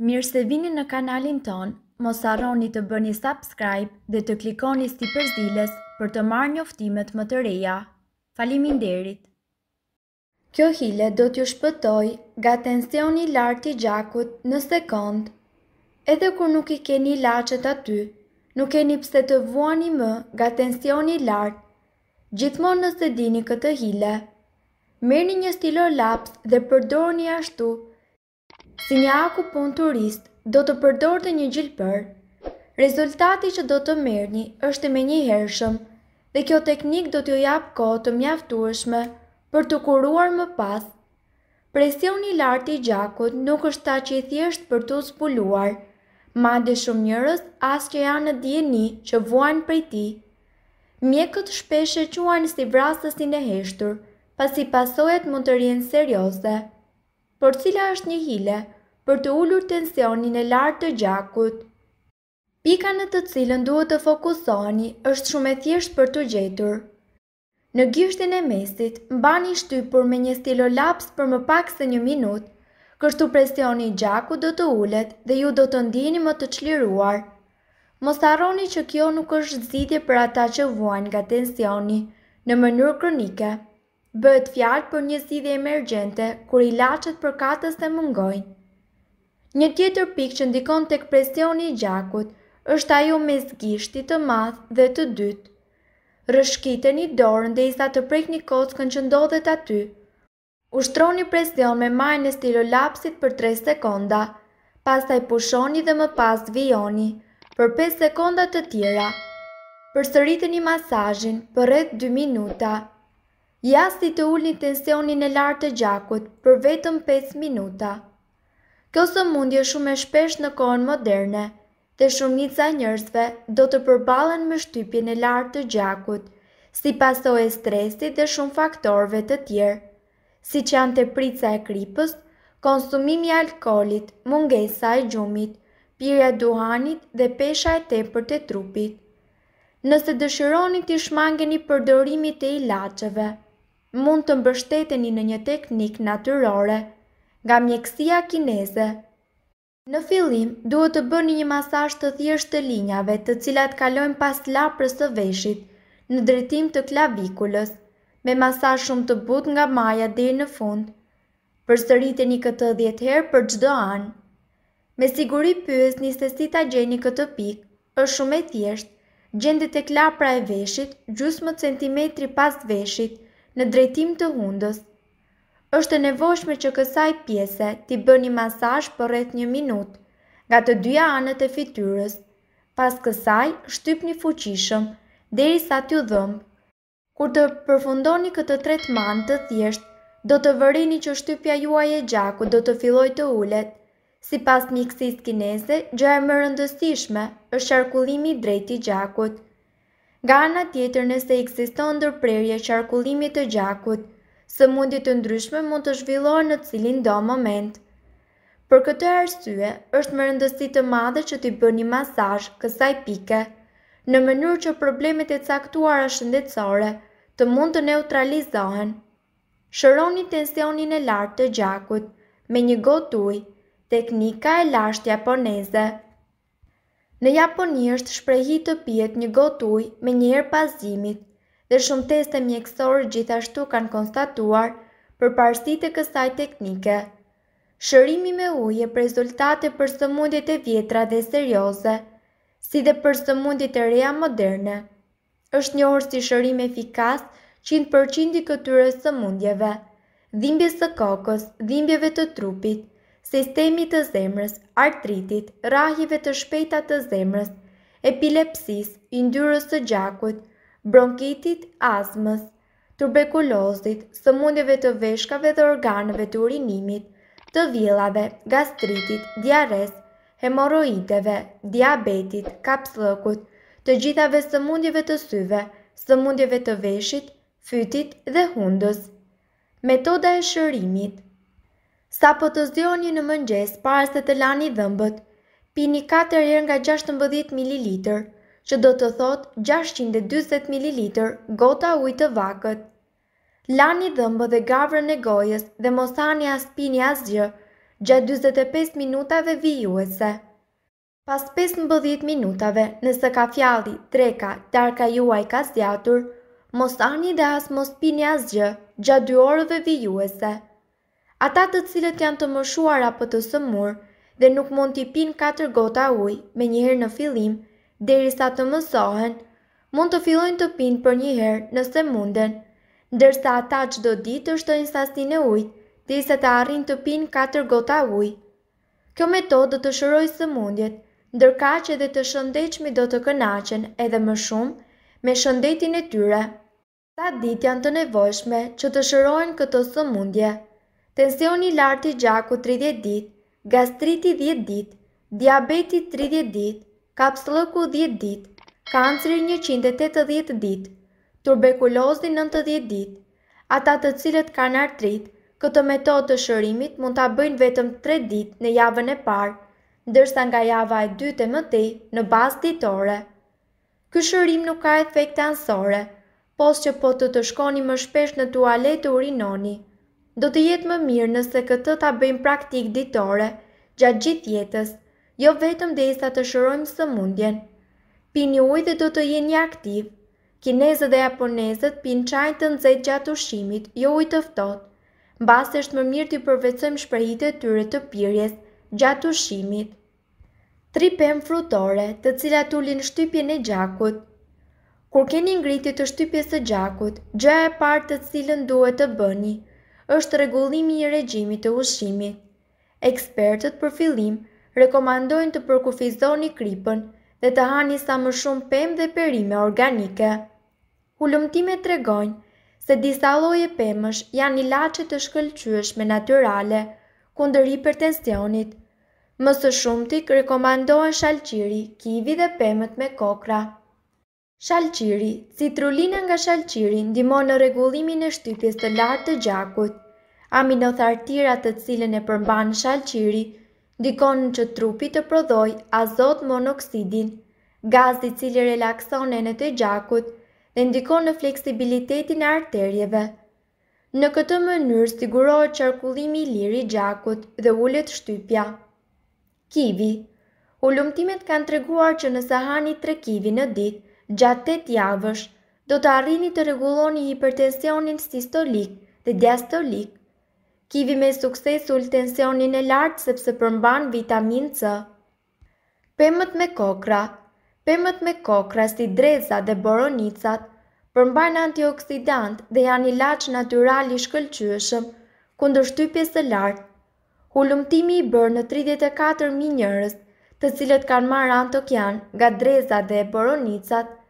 Mirë se vini në kanalin ton, mos arroni të bëni subscribe dhe të klikoni sti përzdiles për të marrë një oftimet më të reja. Falimin derit! Kjo hile do t'ju shpëtoj ga tensioni lartë i gjakut në sekund, edhe kur nuk i keni lachet aty, nuk keni pse të vuani më ga tensioni lartë, gjithmon nëse dini këtë hile. Merë një stilo laps dhe përdor një ashtu, Si një akupun turist, do të përdor të një gjilpër. Rezultati që do të mërni është me një hershëm, dhe kjo teknik do t'ju japë kohë të mjaftueshme për të kuruar më pas. Presioni lartë i gjakut nuk është ta që i thjeshtë për t'u spulluar, ma dhe shumë njërës as që janë në djeni që vuan për ti. Mjekët shpeshe quajnë si vrasës i në heshtur, pasi pasojet mund të rjenë seriose por cila është një hile për të ullur tensionin e lartë të gjakut. Pika në të cilën duhet të fokusoni është shumë e thjesht për të gjetur. Në gjyshtin e mesit, mbani shtypur me një stilo laps për më pak se një minut, kështu presioni i gjakut do të ullet dhe ju do të ndini më të qliruar. Mos arroni që kjo nuk është zidje për ata që vuajnë nga tensioni në mënyrë kronike bëhet fjalë për një zgjidhje emergjente kur ilaçet katës dhe mungojnë. Një tjetër pikë që ndikon tek presioni i gjakut është ajo me zgishti të madh dhe të dytë. Rëshkiteni dorën dhe isa të prek një kockën që ndodhet aty. Ushtroni presion me majnë e stilo lapsit për 3 sekonda, pastaj pushoni dhe më pas vijoni për 5 sekonda të tjera. një masajin për rreth 2 minuta jasti të ulni tensionin e lartë të gjakut për vetëm 5 minuta. Kjo së e shumë e shpesh në kohën moderne, dhe shumica njërzve do të përbalen me shtypjen e lartë të gjakut, si paso e stresi dhe shumë faktorve të tjerë, si që janë të prica e kripës, konsumimi alkolit, mungesa e gjumit, pire duhanit dhe pesha e tepër të trupit. Nëse dëshironi të shmangeni përdorimit e ilacheve, mund të mbështeteni në një teknik natyrore nga mjekësia kineze. Në fillim, duhet të bëni një masaj të thjesht të linjave të cilat kalojnë pas laprës të veshit në drejtim të klavikulës, me masaj shumë të but nga maja dhe në fund. Për sërite një këtë djetë herë për gjdo anë. Me siguri pyës një se si ta gjeni këtë pikë, është shumë e thjesht, gjendit e klapra e veshit, gjusë më centimetri pas veshit, në drejtim të hundës. Êshtë nevojshme që kësaj pjese t'i bë një masaj për rreth një minut, nga të dyja anët e fityrës. Pas kësaj, shtyp një fuqishëm, deri sa t'ju dhëmë. Kur të përfundoni këtë tret mantë të thjesht, do të vërini që shtypja juaj e gjaku do të filloj të ullet. Si pas mjëksis kinese, gjë e më rëndësishme është qarkullimi drejti gjakut. Nga tjetër nëse ekziston ndërprerje qarkullimit të gjakut, mundit të ndryshme mund të zhvillohen në cilin do moment. Për këtë arsye, është më rëndësi të madhe që t'i bëni masazh kësaj pike, në mënyrë që problemet e caktuara shëndetësore të mund të neutralizohen. Shëroni tensionin e lartë të gjakut me një gotë ujë, teknika e lashtë japoneze. Në Japoni është shprehi të pjet një got ujë me njerë pazimit pas dhe shumë teste mjekësorë gjithashtu kanë konstatuar për parësit e kësaj teknike. Shërimi me ujë e për rezultate për sëmundit e vjetra dhe serioze, si dhe për sëmundit e reja moderne. është një orë si shërim efikas 100% i këtyre sëmundjeve, dhimbje së kokës, dhimbjeve të trupit, sistemi të zemrës, artritit, rahive të shpejta të zemrës, epilepsis, indyrës të gjakut, bronkitit, azmës, tuberkulozit, sëmundjeve të veshkave dhe organeve të urinimit, të vilave, gastritit, diares, hemoroideve, diabetit, kapslëkut, të gjithave sëmundjeve të syve, sëmundjeve të veshit, fytit dhe hundës. Metoda e shërimit – Sa po të zdjoni në mëngjes para se të lani dhëmbët, pini 4 herë nga 16 ml, që do të thot 640 ml gota ujë të vakët. Lani dhëmbë dhe gavrën e gojës dhe mosani as pini as gjë, gjatë 25 minutave vijuese. Pas 15 minutave, nëse ka fjalli, treka, darka juaj ka zjatur, mosani dhe as mos pini as gjë, gjatë 2 orëve vijuese ata të cilët janë të moshuar apo të sëmur dhe nuk mund t'i pin 4 gota ujë me njëherë në fillim, derisa të mësohen, mund të fillojnë të pin për njëherë nëse munden, ndërsa ata çdo ditë të shtojnë sasinë e ujit, derisa të arrin të pin 4 gota ujë. Kjo metodë do të shërojë sëmundjet, ndërkaq edhe të shëndetshmi do të kënaqen edhe më shumë me shëndetin e tyre. Sa ditë janë të nevojshme që të shërojnë këto sëmundje? tensioni lartë i gjaku 30 dit, gastriti 10 dit, diabeti 30 dit, kapsloku 10 dit, kanceri 180 dit, turbekulozi 90 dit. Ata të cilët kanë artrit, këtë metodë të shërimit mund ta bëjnë vetëm 3 ditë në javën e parë, ndërsa nga java e dytë e mëtej në bazë ditore. Ky shërim nuk ka efekte ansore, pos që po të të shkoni më shpesh në tualet të urinoni do të jetë më mirë nëse këtë ta bëjmë praktik ditore, gjatë gjithë jetës, jo vetëm dhe isa të shërojmë së mundjen. Pini uj dhe do të jeni aktiv. Kinezët dhe japonezët pin qajnë të nëzet gjatë ushimit, jo uj të ftot. Basë është më mirë të i përvecëm shprejit e tyre të pyrjes, gjatë ushimit. Tri pem frutore, të cilat ulin shtypjen e gjakut. Kur keni ngritit të shtypjes së gjakut, gjaja e partë të cilën duhet të bëni – është regullimi i regjimit të ushqimit. Ekspertët për fillim rekomandojnë të përkufizoni kripën dhe të hani sa më shumë pemë dhe perime organike. Hulumtime të regojnë se disa loje pemësh janë një lache të shkëllqyëshme naturale kundër hipertensionit. Mësë shumë t'i rekomandojnë shalqiri, kivi dhe pemët me kokra. Shalqiri Citrullina nga shalqiri ndimon në regullimin e shtypjes të lartë të gjakut. Aminothartira të cilën e përmban shalqiri, ndikon në që trupi të prodhoj azot monoksidin, gazi cili relakson e në të gjakut dhe ndikon në fleksibilitetin e arterjeve. Në këtë mënyrë sigurohet qarkullimi i lirë i gjakut dhe ulet shtypja. Kivi Ullumtimet kanë treguar që nëse hani 3 kivi në ditë, gjatë të javësh, do të arrini të reguloni hipertensionin sistolik dhe diastolik. Kivi me sukses tensionin e lartë sepse përmban vitamin C. Pemët me kokra Pemët me kokra si dreza dhe boronicat përmban antioksidant dhe janë i laqë natural i shkëllqyëshëm kundër shtypjes së lartë. Hulumtimi i bërë në 34.000 njërës të cilët kanë marë antokian nga dreza dhe boronicat –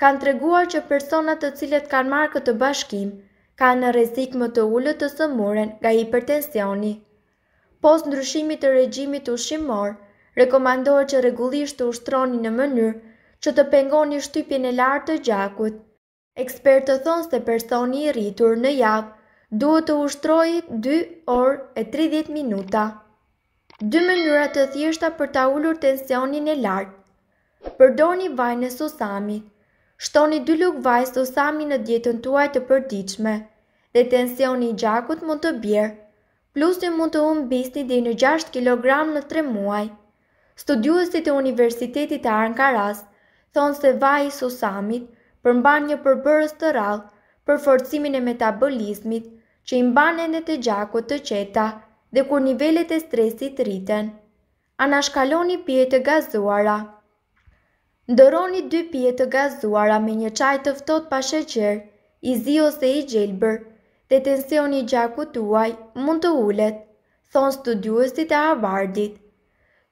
kanë të reguar që personat të cilet kanë marrë këtë bashkim, kanë në rezik më të ullët të sëmuren nga hipertensioni. Post ndryshimit të regjimit të shimor, rekomandohet që regullisht të ushtroni në mënyrë që të pengoni shtypjen e lartë të gjakut. Ekspertë të thonë se personi i rritur në javë duhet të ushtroj 2 orë e 30 minuta. Dy mënyra të thjeshta për ta ulur tensionin e lartë. Përdorni vajin e susamit, shtoni dy luk vajzë të sami në dietën tuaj të përdiqme, dhe tensioni i gjakut mund të bjerë, plus një mund të unë bisni dhe në 6 kg në 3 muaj. Studiuesit e Universitetit e Arnkaras thonë se vaj i susamit përmban një përbërës të rallë për forcimin e metabolizmit që i e në e gjakut të qeta dhe kur nivellet e stresit rriten. Anashkaloni pjetë gazuara. Ndëroni dy pje të gazuara me një qaj të vtot pa sheqer, i zi ose i gjelbër, dhe tensioni gjakut tuaj mund të ullet, thonë studiuesit e avardit.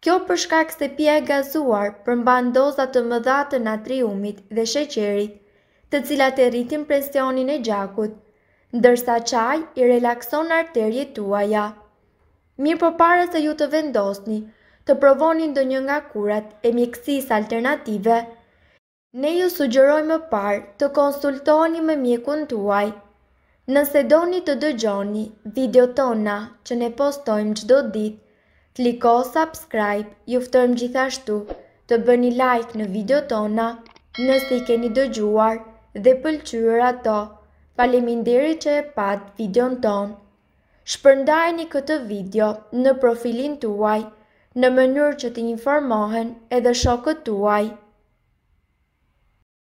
Kjo përshkak se pje e gazuar përmban dozat të mëdha të natriumit dhe sheqerit, të cilat e rritin presionin e gjakut, ndërsa qaj i relakson arterje tuaja. Mirë për po pare se ju të vendosni, të provoni dë një nga kurat e mjekësis alternative. Ne ju sugjerojmë parë të konsultoni me mjekun tuaj. Nëse doni të dëgjoni video tona që ne postojmë qdo ditë, kliko subscribe, juftërmë gjithashtu të bëni like në video tona nëse i keni dëgjuar dhe pëlqyër ato. diri që e patë videon tonë. Shpërndajni këtë video në profilin tuaj në mënyrë që të informohen edhe shokët tuaj